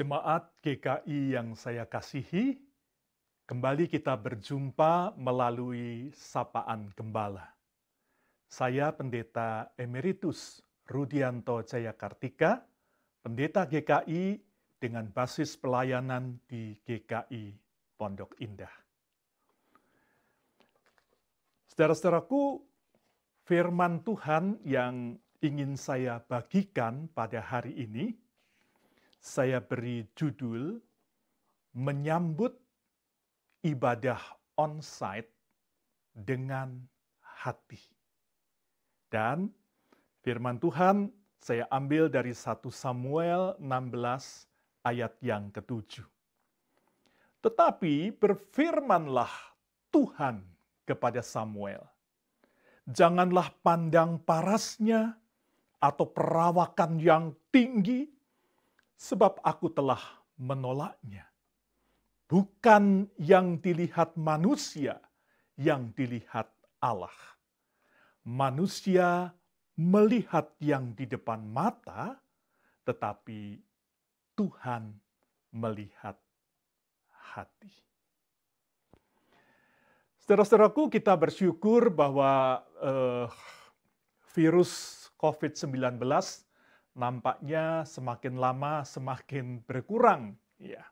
Jemaat GKI yang saya kasihi, kembali kita berjumpa melalui sapaan gembala. Saya Pendeta Emeritus Rudianto Jayakartika, Pendeta GKI dengan basis pelayanan di GKI Pondok Indah. Saudara-saudaraku, firman Tuhan yang ingin saya bagikan pada hari ini saya beri judul menyambut ibadah on-site dengan hati. Dan firman Tuhan saya ambil dari 1 Samuel 16 ayat yang ketujuh. Tetapi berfirmanlah Tuhan kepada Samuel, Janganlah pandang parasnya atau perawakan yang tinggi sebab aku telah menolaknya. Bukan yang dilihat manusia, yang dilihat Allah. Manusia melihat yang di depan mata, tetapi Tuhan melihat hati. Saudara-saudaraku, kita bersyukur bahwa eh, virus COVID-19 nampaknya semakin lama semakin berkurang. Ya.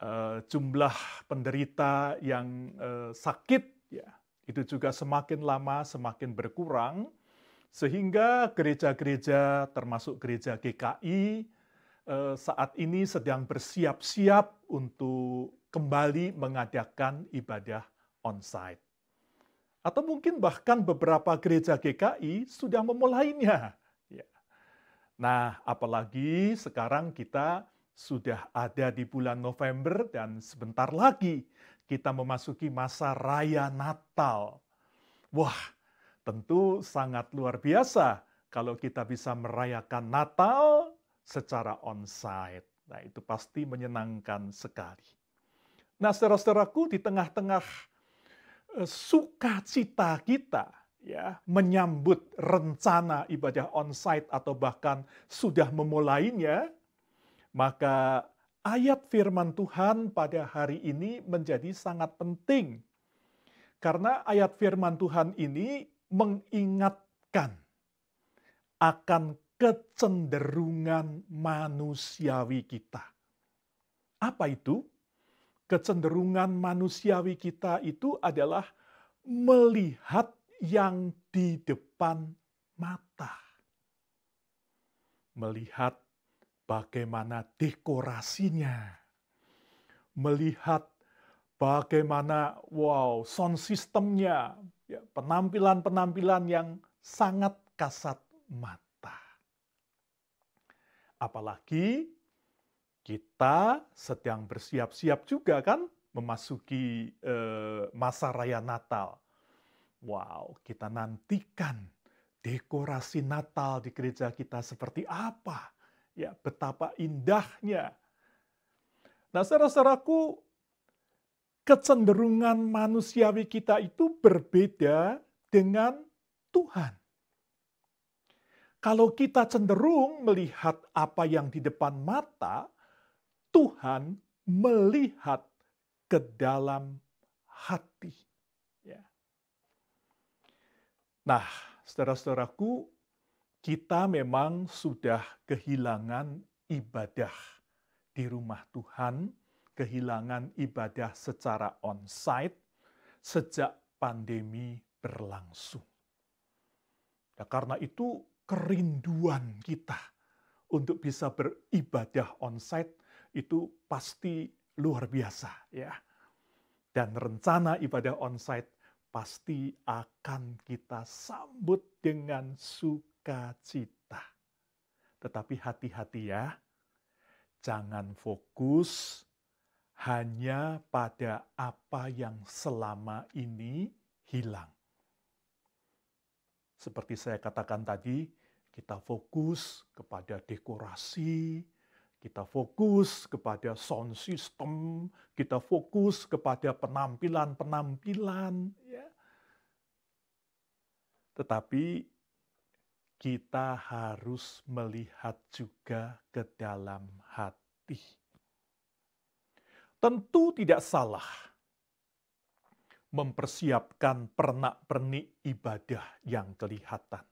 E, jumlah penderita yang e, sakit ya itu juga semakin lama semakin berkurang sehingga gereja-gereja termasuk gereja GKI e, eh, saat ini sedang bersiap-siap untuk kembali mengadakan ibadah on-site, atau mungkin bahkan beberapa gereja GKI sudah memulainya Nah, apalagi sekarang kita sudah ada di bulan November dan sebentar lagi kita memasuki masa raya Natal. Wah, tentu sangat luar biasa kalau kita bisa merayakan Natal secara onsite. Nah, itu pasti menyenangkan sekali. Nah, saudara-saudaraku, di tengah-tengah eh, sukacita kita ya menyambut rencana ibadah onsite atau bahkan sudah memulainya, maka ayat firman Tuhan pada hari ini menjadi sangat penting. Karena ayat firman Tuhan ini mengingatkan akan kecenderungan manusiawi kita. Apa itu? Kecenderungan manusiawi kita itu adalah melihat yang di depan mata. Melihat bagaimana dekorasinya. Melihat bagaimana wow sound sistemnya, ya, penampilan-penampilan yang sangat kasat mata. Apalagi kita sedang bersiap-siap juga kan memasuki eh, masa raya Natal. Wow, kita nantikan dekorasi Natal di gereja kita seperti apa. Ya, betapa indahnya. Nah, saudara-saudaraku, kecenderungan manusiawi kita itu berbeda dengan Tuhan. Kalau kita cenderung melihat apa yang di depan mata, Tuhan melihat ke dalam hati. Nah, saudara-saudaraku, kita memang sudah kehilangan ibadah di rumah Tuhan, kehilangan ibadah secara on-site sejak pandemi berlangsung. Nah, karena itu kerinduan kita untuk bisa beribadah on-site itu pasti luar biasa ya. Dan rencana ibadah on-site pasti akan kita sambut dengan sukacita. Tetapi hati-hati ya, jangan fokus hanya pada apa yang selama ini hilang. Seperti saya katakan tadi, kita fokus kepada dekorasi, kita fokus kepada sound system, kita fokus kepada penampilan-penampilan. Ya. Tetapi kita harus melihat juga ke dalam hati. Tentu tidak salah mempersiapkan pernak-pernik ibadah yang kelihatan.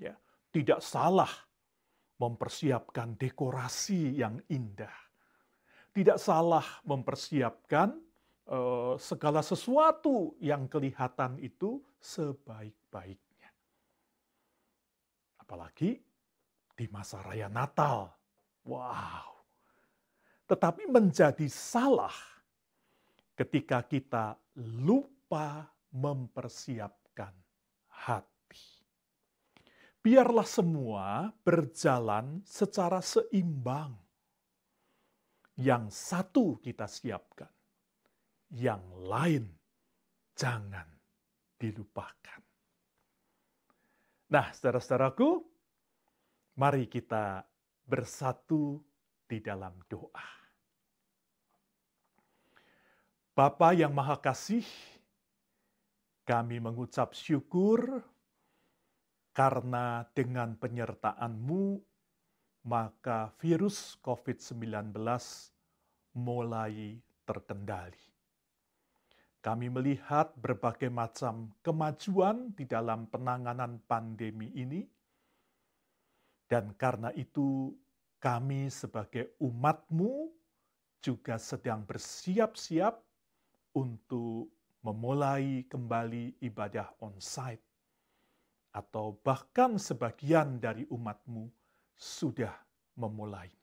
Ya, tidak salah mempersiapkan dekorasi yang indah. Tidak salah mempersiapkan uh, segala sesuatu yang kelihatan itu sebaik-baiknya. Apalagi di masa raya Natal. Wow. Tetapi menjadi salah ketika kita lupa mempersiapkan hati biarlah semua berjalan secara seimbang. Yang satu kita siapkan, yang lain jangan dilupakan. Nah, saudara-saudaraku, mari kita bersatu di dalam doa. Bapa yang Maha Kasih, kami mengucap syukur karena dengan penyertaanMu maka virus COVID-19 mulai terkendali. Kami melihat berbagai macam kemajuan di dalam penanganan pandemi ini, dan karena itu kami sebagai umatmu juga sedang bersiap-siap untuk memulai kembali ibadah on-site atau bahkan sebagian dari umatmu sudah memulainya.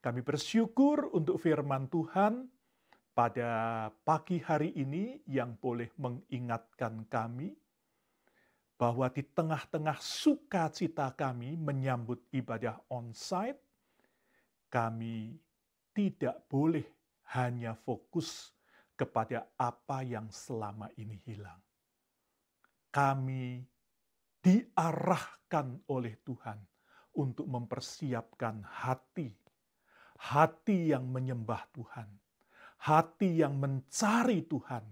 Kami bersyukur untuk firman Tuhan pada pagi hari ini yang boleh mengingatkan kami bahwa di tengah-tengah sukacita kami menyambut ibadah on-site, kami tidak boleh hanya fokus kepada apa yang selama ini hilang kami diarahkan oleh Tuhan untuk mempersiapkan hati, hati yang menyembah Tuhan, hati yang mencari Tuhan,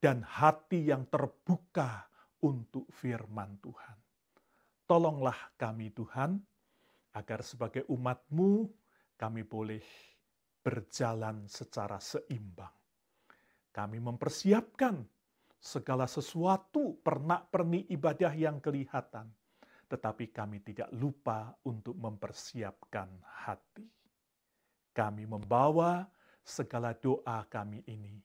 dan hati yang terbuka untuk firman Tuhan. Tolonglah kami Tuhan, agar sebagai umatmu kami boleh berjalan secara seimbang. Kami mempersiapkan segala sesuatu pernak-pernik ibadah yang kelihatan, tetapi kami tidak lupa untuk mempersiapkan hati. Kami membawa segala doa kami ini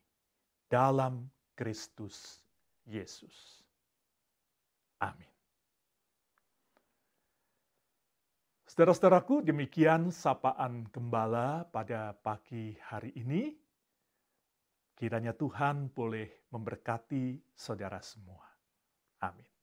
dalam Kristus Yesus. Amin. Saudara-saudaraku, demikian sapaan gembala pada pagi hari ini. Kiranya Tuhan boleh memberkati saudara semua. Amin.